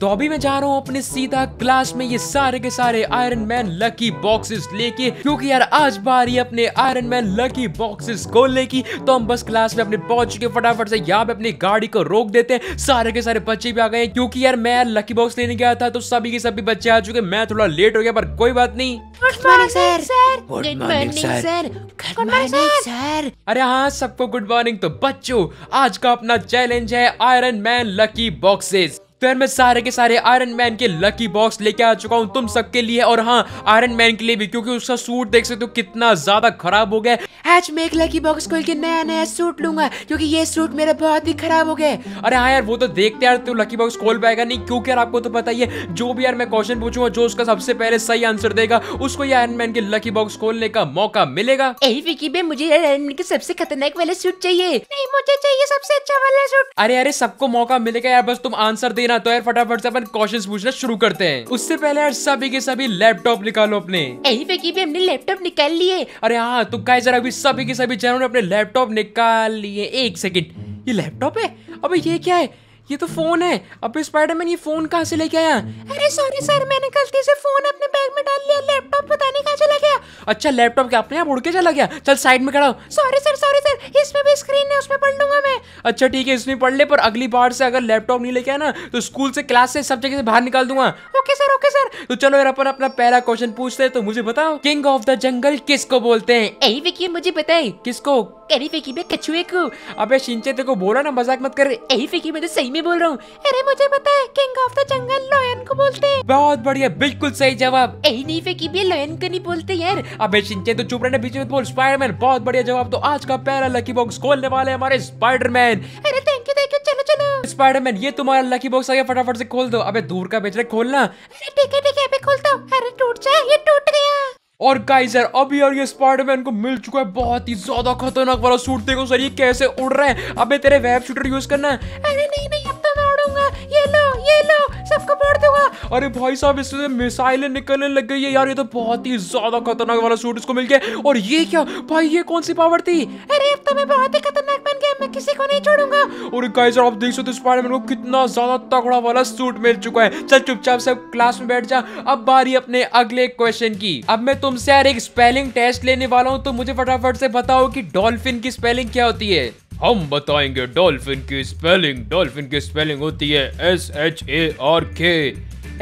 तो अभी मैं जा रहा हूँ अपने सीधा क्लास में ये सारे के सारे आयरन मैन लकी बॉक्सेस लेके क्योंकि यार आज बारी अपने आयरन मैन लकी बॉक्सेस को की तो हम बस क्लास में अपने पहुंच चुके फटाफट से यहाँ पे अपनी गाड़ी को रोक देते हैं सारे के सारे बच्चे भी आ गए क्योंकि यार मैं यार लकी बॉक्स लेने गया था तो सभी के सभी बच्चे आ चुके मैं थोड़ा लेट हो गया पर कोई बात नहीं अरे हाँ सबको गुड मॉर्निंग तो बच्चों आज का अपना चैलेंज है आयरन मैन लकी बॉक्सेस तो यार मैं सारे के सारे आयरन मैन के लकी बॉक्स लेके आ चुका हूँ तुम सबके लिए और हाँ आयरन मैन के लिए भी क्योंकि उसका सूट देख सकते हो कितना ज्यादा खराब हो गया आज मैं एक लकी बॉक्स खोल के नया नया सूट लूंगा क्योंकि ये सूट मेरा बहुत ही खराब हो गया अरे हाँ यार वो तो देखते यार तो लकी बॉक्स खोल पाएगा नहीं क्योंकि यार आपको तो पता ही है जो भी यार मैं क्वेश्चन पूछूंगा जो उसका सबसे पहले सही आंसर देगा उसको ये आयरन मैन के लकी बॉक्स खोलने का मौका मिलेगा यही मुझे आयरन मैन के सबसे खतरनाक वाले सूट चाहिए नहीं मुझे चाहिए सबसे अच्छा वाला सूट अरे अरे सबको मौका मिलेगा यार बस तुम आंसर दे ना तो यार फटाफट से अपन क्वेश्चन पूछना शुरू करते हैं उससे पहले यार सभी के सभी लैपटॉप निकालो अपने यही भी हमने लैपटॉप निकाल लिए अरे हाँ तो गाइस जरा अभी सभी के सभी चैनल ने अपने लैपटॉप निकाल लिए एक सेकेंड ये लैपटॉप है अब ये क्या है ये तो फोन है अब स्पाइडरमैन ये फोन कहाँ से लेके आया अरे सॉरी सर मैंने गलती से फोन अपने बैग में डाल लिया अच्छा लैपटॉप क्या अपने आप उड़ के चला गया चल साइड में खड़ा सॉरी सर सॉरी सर इसमें भी स्क्रीन है उसमें पढ़ लूंगा मैं अच्छा ठीक है इसमें पढ़ ले पर अगली बार से अगर लैपटॉप नहीं लेके आना तो स्कूल से क्लास से सब जगह से बाहर निकाल दूंगा ओके सर ओके सर तो चलो यार अपन अपना पहला क्वेश्चन पूछते हैं तो मुझे बताओ किंग ऑफ द जंगल किसको बोलते हैं यही विकी मुझे बताए किसको अरे फिकी में कछुए को अबे शिंचे तेरे को बोला ना मजाक मत कर यही फिकी मैं तो सही में बोल रहा हूँ अरे मुझे पता है king of the jungle lion को बोलते हैं बहुत बढ़िया बिल्कुल सही जवाब यही नहीं फिकी भी लॉयन को नहीं बोलते यार अबे शिंचे तो चुप रहने बीच में बोल स्पाइडरमैन बहुत बढ़िया जवाब तो आज का पहला लकी बॉक्स खोलने वाले हमारे स्पाइडरमैन अरे थैंक यू थैंक यू चलो चलो स्पाइडरमैन ये तुम्हारा लकी बॉक्स आ गया फटाफट से खोल दो अबे दूर का बेच रहे खोलना अरे ठीक है ठीक है अभी खोलता हूं अरे टूट जाए ये टूट गया और गाइजर अभी और ये स्पाइडरमैन को मिल चुका है बहुत ही ज्यादा खतरनाक वाला सूट देखो सर ये कैसे उड़ रहा है अबे तेरे वेब शूटर यूज करना है अरे अरे भाई साहब इससे मिसाइलें निकलने लग गई है यार ये तो बहुत ही ज्यादा खतरनाक वाला सूट इसको मिल गया और ये क्या भाई ये कौन सी पावर थी अरे अब तो मैं बहुत ही खतरनाक बन गया मैं किसी को नहीं छोड़ूंगा और गाइस आप देख सकते हो स्पाइडरमैन को कितना ज्यादा तगड़ा वाला सूट मिल चुका है चल चुपचाप सब क्लास में बैठ जा अब बारी अपने अगले क्वेश्चन की अब मैं तुमसे यार एक स्पेलिंग टेस्ट लेने वाला हूँ तो मुझे फटाफट से बताओ की डॉल्फिन की स्पेलिंग क्या होती है हम बताएंगे डॉल्फिन की स्पेलिंग डॉल्फिन की स्पेलिंग होती है S H A R K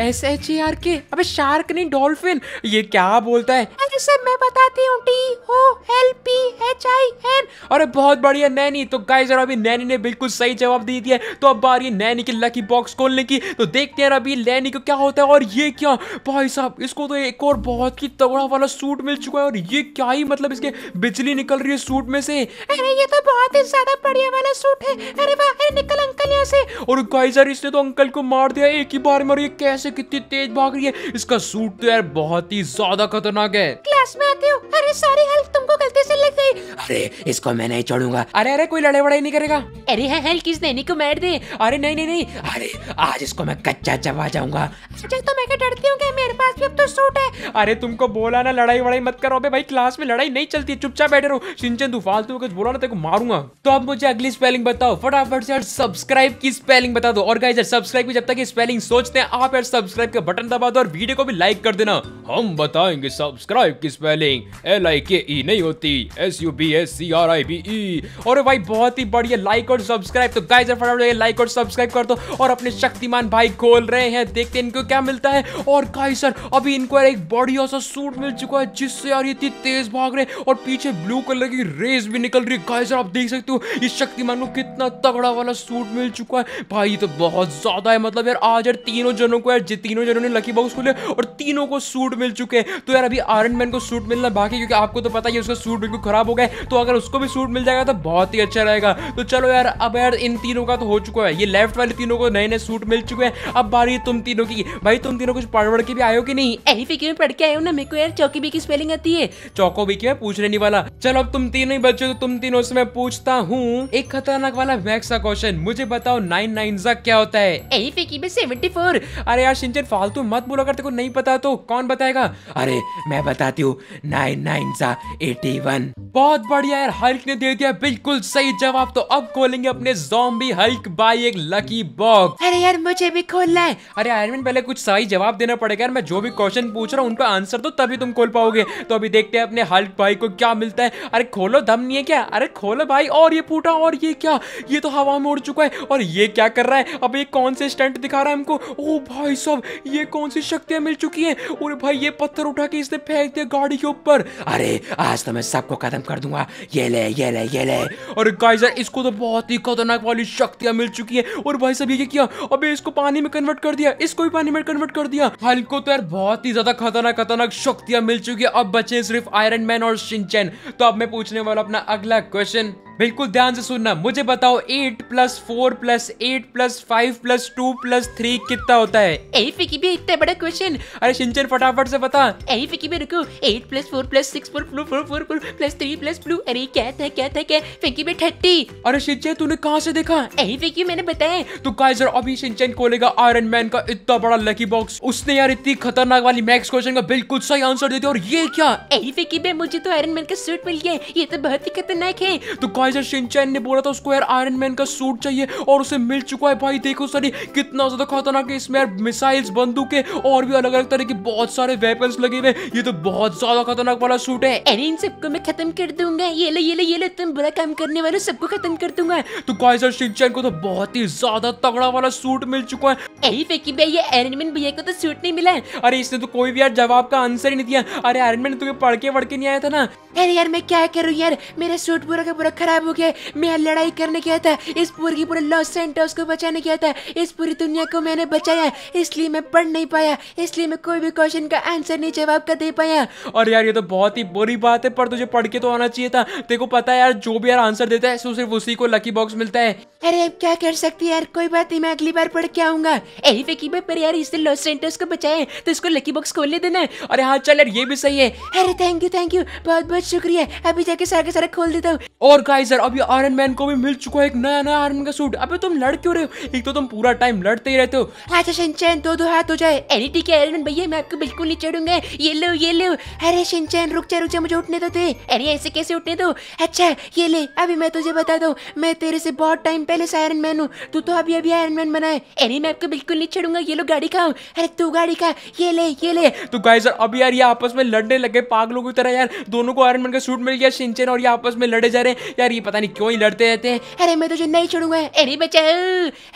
S H E R K अबे शार्क नहीं डॉल्फिन ये क्या बोलता है अरे सर मैं बताती हूँ T O L P H I N अरे बहुत बढ़िया नैनी तो गाइज और अभी नैनी ने बिल्कुल सही जवाब दे दिया तो अब आ नैनी की लकी बॉक्स खोलने की तो देखते हैं अभी नैनी को क्या होता है और ये क्या भाई साहब इसको तो एक और बहुत ही तगड़ा वाला सूट मिल चुका है और ये क्या ही मतलब इसके बिजली निकल रही है सूट में से अरे ये तो बहुत ही ज्यादा बढ़िया वाला सूट है अरे वाह अरे निकल अंकल यहाँ से और गाइस यार इसने तो अंकल को मार दिया एक ही बार में और ये कैसे कितनी तेज भाग रही है इसका सूट तो यार बहुत ही ज्यादा खतरनाक है क्लास में आते हो अरे सारी हेल्प तुमको गलती से लग गई अरे इसको मैं नहीं छोड़ूंगा अरे अरे कोई लड़ाई वड़ाई नहीं करेगा अरे हाँ हेल हाँ, किस देने को मार दे अरे नहीं नहीं नहीं अरे आज इसको मैं कच्चा चबा जाऊंगा अच्छा तो मैं क्या डरती हूँ मेरे पास भी अब तो सूट है अरे तुमको बोला ना लड़ाई वड़ाई मत करो भाई क्लास में लड़ाई नहीं चलती है चुपचाप बैठे रहो सिंचन तू फालतू कुछ बोला ना तेरे को मारूंगा तो अब मुझे अगली स्पेलिंग बताओ फटाफट से सब्सक्राइब की स्पेलिंग बता दो और गाइस यार सब्सक्राइब भी जब तक स्पेलिंग सोचते हैं आप यार सब्सक्राइब का बटन दबा दो और वीडियो को भी लाइक कर देना हम बताएंगे सब्सक्राइब की स्पेलिंग एल आई के ई नहीं होती S U B S C R I baby e. और भाई बहुत ही बढ़िया लाइक और सब्सक्राइब तो गाइज फटाफट लाइक और सब्सक्राइब कर दो और अपने शक्तिमान भाई खोल रहे हैं देखते हैं इनको क्या मिलता है और गाइज सर अभी इनको एक बढ़िया सा सूट मिल चुका है जिससे यार इतनी तेज भाग रहे और पीछे ब्लू कलर की रेस भी निकल रही है गाइज सर आप देख सकते हो इस शक्तिमान को कितना तगड़ा वाला सूट मिल चुका है भाई तो बहुत ज्यादा है मतलब यार आज यार तीनों जनों को यार तीनों जनों ने लकी बॉक्स खोले और तीनों को सूट मिल चुके हैं तो यार अभी आयरन मैन को सूट मिलना बाकी क्योंकि आपको तो पता ही है उसका सूट बिल्कुल खराब हो गया तो अगर उसको भी सूट मिल जाएगा तो बहुत ही अच्छा रहेगा तो चलो यार अब यार इन तीनों का तो हो चुका है ये लेफ्ट वाले तीनों को नए नए सूट मिल चुके हैं अब बारी तुम तीनों की भाई तुम तीनों कुछ पढ़ वढ़ के भी आयो कि नहीं ऐसी फिक्र में पढ़ के आयो ना मेरे को यार चौकी बी की स्पेलिंग आती है चौको बी की मैं रहे नहीं वाला चलो अब तुम तीनों ही बच्चे तो तुम तीनों से मैं पूछता हूँ एक खतरनाक वाला मैक्स का क्वेश्चन मुझे बताओ नाइन नाइन जा क्या होता है ऐसी फिक्र में सेवेंटी फोर अरे यार सिंचन फालतू मत बोला करते को नहीं पता तो कौन बताएगा अरे मैं बताती हूँ नाइन नाइन जा एटी वन बहुत बढ़िया यार हर ने दे दिया बिल्कुल सही जवाब तो अब खोलेंगे अपने जोम्बी हल्क बाई एक लकी बॉक्स अरे यार मुझे भी खोलना है अरे आयरमैन पहले कुछ सही जवाब देना पड़ेगा यार मैं जो भी क्वेश्चन पूछ रहा हूँ उनका आंसर तो तभी तुम खोल पाओगे तो अभी देखते हैं अपने हल्क भाई को क्या मिलता है अरे खोलो दम नहीं है क्या अरे खोलो भाई और ये फूटा और ये क्या ये तो हवा में उड़ चुका है और ये क्या कर रहा है अब ये कौन से स्टंट दिखा रहा है हमको ओ भाई सब ये कौन सी शक्तियां मिल चुकी है और भाई ये पत्थर उठा के इसने फेंक दिया गाड़ी के ऊपर अरे आज तो मैं सबको खत्म कर दूंगा ये ले ये ले और गाइस इसको तो बहुत ही खतरनाक वाली शक्तियां मिल चुकी है और भाई साहब ये किया अबे इसको पानी में कन्वर्ट कर दिया इसको भी पानी में कन्वर्ट कर दिया हल्को हाँ, तो यार बहुत ही ज्यादा खतरनाक खतरनाक शक्तियां मिल चुकी है अब बचे सिर्फ आयरन मैन और सिंचन तो अब मैं पूछने वाला अपना अगला क्वेश्चन बिल्कुल ध्यान से सुनना मुझे बताओ eight plus four plus eight plus five plus two plus three कितना होता है ए फिकी भी इतने बड़े क्वेश्चन अरे सिंचन फटाफट से बता ए फिकी भी रुको eight plus four plus six four four four four four plus three plus blue अरे क्या था क्या था क्या फिकी भी थर्टी अरे सिंचन तूने कहाँ से देखा ए फिकी मैंने बताया तो काइजर अभी सिंचन खोलेगा आयरन मैन का इतना बड़ा लकी बॉक्स उसने यार इतनी खतरनाक वाली मैक्स क्वेश्चन का बिल्कुल सही आंसर दे दिया और ये क्या ए फिकी मुझे तो आयरन मैन का सूट मिल गया ये तो बहुत ही खतरनाक है तो भाई सिंचैन ने बोला था उसको यार आयरन मैन का सूट चाहिए और उसे मिल चुका है भाई देखो सर कितना ज्यादा खतरनाक है इसमें यार मिसाइल्स बंदूकें और भी अलग अलग तरह के बहुत सारे वेपन्स लगे हुए ये तो बहुत ज्यादा खतरनाक वाला सूट है अरे इन सबको मैं खत्म कर दूंगा ये ले ये ले ये ले तुम बुरा काम करने वाले सबको खत्म कर दूंगा तो काइजर सिंचैन को तो बहुत ही ज्यादा तगड़ा वाला सूट मिल चुका है अरे फेंकी भैया ये आयरनमैन भैया को तो सूट नहीं मिला है अरे इसने तो कोई भी यार जवाब का आंसर ही नहीं दिया अरे आयरनमैन तुम्हें तो पढ़ के वड़ के नहीं आया था ना अरे यार मैं क्या करूँ यार मेरा सूट बुरा का बुरा खराब गायब हो गया मैं लड़ाई करने गया था इस पूरी की पूरे लॉस सेंटर्स को बचाने गया था इस पूरी दुनिया को मैंने बचाया इसलिए मैं पढ़ नहीं पाया इसलिए मैं कोई भी क्वेश्चन का आंसर नहीं जवाब कर दे पाया और यार ये तो बहुत ही बुरी बात है पर तुझे पढ़ के तो आना चाहिए था देखो पता है यार जो भी यार आंसर देता है सिर्फ उसी को लकी बॉक्स मिलता है अरे अब क्या कर सकती यार कोई बात नहीं मैं अगली बार पढ़ के आऊंगा पर यार इसने लॉस सेंटर्स को बचाए तो इसको लकी बॉक्स खोल ले देना अरे हाँ चल यार ये भी सही है अरे थैंक यू थैंक यू बहुत बहुत शुक्रिया अभी जाके सारे सारे खोल देता हूँ और गाइस गाइस यार अभी आयरन मैन को भी मिल चुका है एक नया नया आयरन का सूट अबे तुम लड़ क्यों रहे हो एक तो तुम पूरा टाइम लड़ते ही रहते हो अच्छा शिनचैन दो दो हाथ हो जाए अरे ठीक है आयरन मैन भैया मैं आपको बिल्कुल नहीं चढ़ूंगा ये लो ये लो अरे शिनचैन रुक जा रुक जा मुझे उठने दो थे अरे ऐसे कैसे उठने दो अच्छा ये ले अभी मैं तुझे बता दो मैं तेरे से बहुत टाइम पहले से आयरन मैन हूँ तू तो अभी अभी आयरन मैन बना है अरे मैं आपको बिल्कुल नहीं छेड़ूंगा ये लो गाड़ी खाओ अरे तू गाड़ी खा ये ले ये ले तो गाइस यार अभी यार ये आपस में लड़ने लगे पागलों की तरह यार दोनों को आयरन मैन का सूट मिल गया शिनचैन और ये आपस में लड़े जा रहे हैं यार भी पता नहीं क्यों ही लड़ते रहते हैं अरे मैं तुझे नहीं छोड़ूंगा अरे बचाओ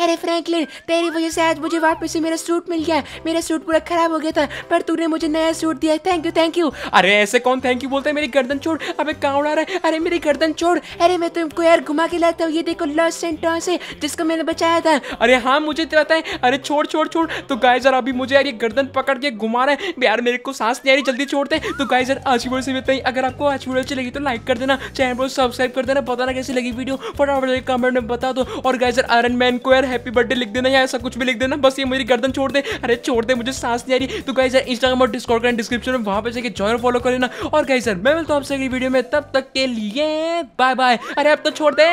अरे फ्रैंकलिन तेरी वजह से आज मुझे वापस से मेरा सूट मिल गया मेरा सूट पूरा खराब हो गया था पर तूने मुझे नया सूट दिया थैंक यू थैंक यू अरे ऐसे कौन थैंक यू बोलते हैं मेरी गर्दन छोड़ अबे कहाँ उड़ा रहा है अरे मेरी गर्दन छोड़ अरे मैं तुमको यार घुमा के लाता हूँ ये देखो लॉस एंड टॉस है जिसको मैंने बचाया था अरे हाँ मुझे तो पता है अरे छोड़ छोड़ छोड़ तो गाय जरा अभी मुझे यार ये गर्दन पकड़ के घुमा रहा है यार मेरे को सांस नहीं आ रही जल्दी छोड़ते तो गाय जरा आज की वीडियो से मिलते हैं अगर आपको आज वीडियो अच्छी लगी तो लाइक कर देना चैनल को सब्सक्राइब कर देना पता ना कैसी लगी वीडियो फटाफट कमेंट में बता दो और सर आयरन मैन को यार हैप्पी बर्थडे लिख देना या ऐसा कुछ भी लिख देना बस ये मेरी गर्दन छोड़ दे अरे छोड़ दे मुझे सांस नहीं आ रही तो गाइस सर इंस्टाग्राम और डिस्कॉर्ड का डिस्क्रिप्शन में वहां पे जाकर ज्वाइन फॉलो कर लेना और गाइस सर मैं मिलता हूँ आपसे अगली वीडियो में तब तक के लिए बाय बाय अरे अब तो छोड़ दे